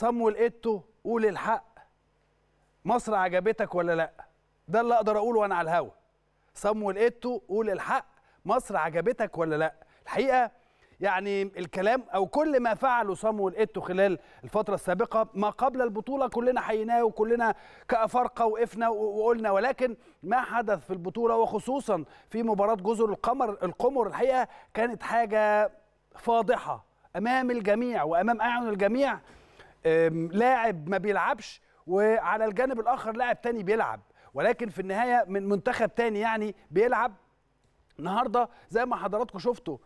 صمويل ايتو قول الحق مصر عجبتك ولا لا ده اللي اقدر اقوله وانا على الهوا صمويل ايتو قول الحق مصر عجبتك ولا لا الحقيقه يعني الكلام او كل ما فعله صامويل ايتو خلال الفتره السابقه ما قبل البطوله كلنا حييناه وكلنا كافارقه وقفنا وقلنا ولكن ما حدث في البطوله وخصوصا في مباراه جزر القمر القمر الحقيقه كانت حاجه فاضحه امام الجميع وامام اعين الجميع لاعب ما بيلعبش وعلى الجانب الاخر لاعب تاني بيلعب ولكن في النهايه من منتخب تاني يعني بيلعب النهارده زي ما حضراتكم شفتوا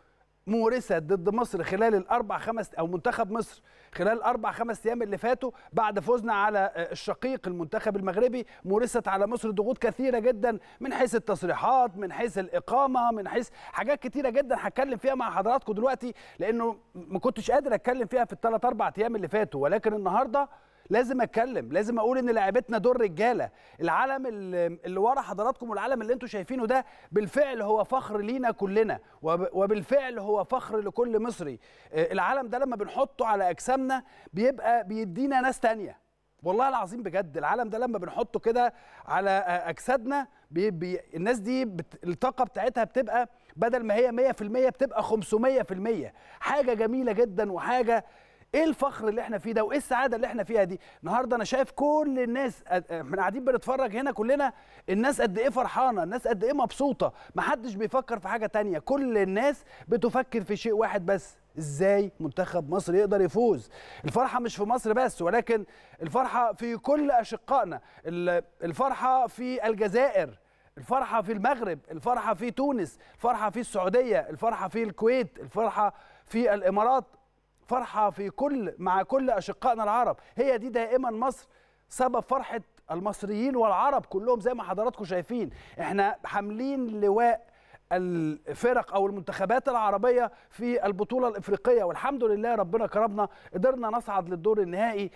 مورسه ضد مصر خلال الاربع خمس او منتخب مصر خلال الاربع خمس ايام اللي فاتوا بعد فوزنا على آه، الشقيق المنتخب المغربي مورست على مصر ضغوط كثيره جدا من حيث التصريحات من حيث الاقامه من حيث حاجات كثيره جدا هتكلم فيها مع حضراتكم دلوقتي لانه ما كنتش قادر اتكلم فيها في الثلاث اربع ايام اللي فاتوا ولكن النهارده لازم اتكلم لازم اقول ان لعبتنا دول رجاله العالم اللي ورا حضراتكم والعالم اللي انتم شايفينه ده بالفعل هو فخر لينا كلنا وبالفعل هو فخر لكل مصري آه، العالم ده لما بنحطه على اجسامنا بيبقى بيدينا ناس تانيه والله العظيم بجد العالم ده لما بنحطه كده على اجسادنا بي بي الناس دي بت... الطاقه بتاعتها بتبقى بدل ما هي 100% بتبقى 500% حاجه جميله جدا وحاجه ايه الفخر اللي احنا فيه ده وايه السعاده اللي احنا فيها دي النهارده انا شايف كل الناس احنا قاعدين بنتفرج هنا كلنا الناس قد ايه فرحانه الناس قد ايه مبسوطه ما حدش بيفكر في حاجه تانية كل الناس بتفكر في شيء واحد بس ازاي منتخب مصر يقدر يفوز الفرحه مش في مصر بس ولكن الفرحه في كل اشقائنا الفرحه في الجزائر الفرحه في المغرب الفرحه في تونس الفرحه في السعوديه الفرحه في الكويت الفرحه في الامارات فرحه في كل مع كل اشقائنا العرب هي دي دائما مصر سبب فرحه المصريين والعرب كلهم زي ما حضراتكم شايفين احنا حاملين لواء الفرق او المنتخبات العربيه في البطوله الافريقيه والحمد لله ربنا كرمنا قدرنا نصعد للدور النهائي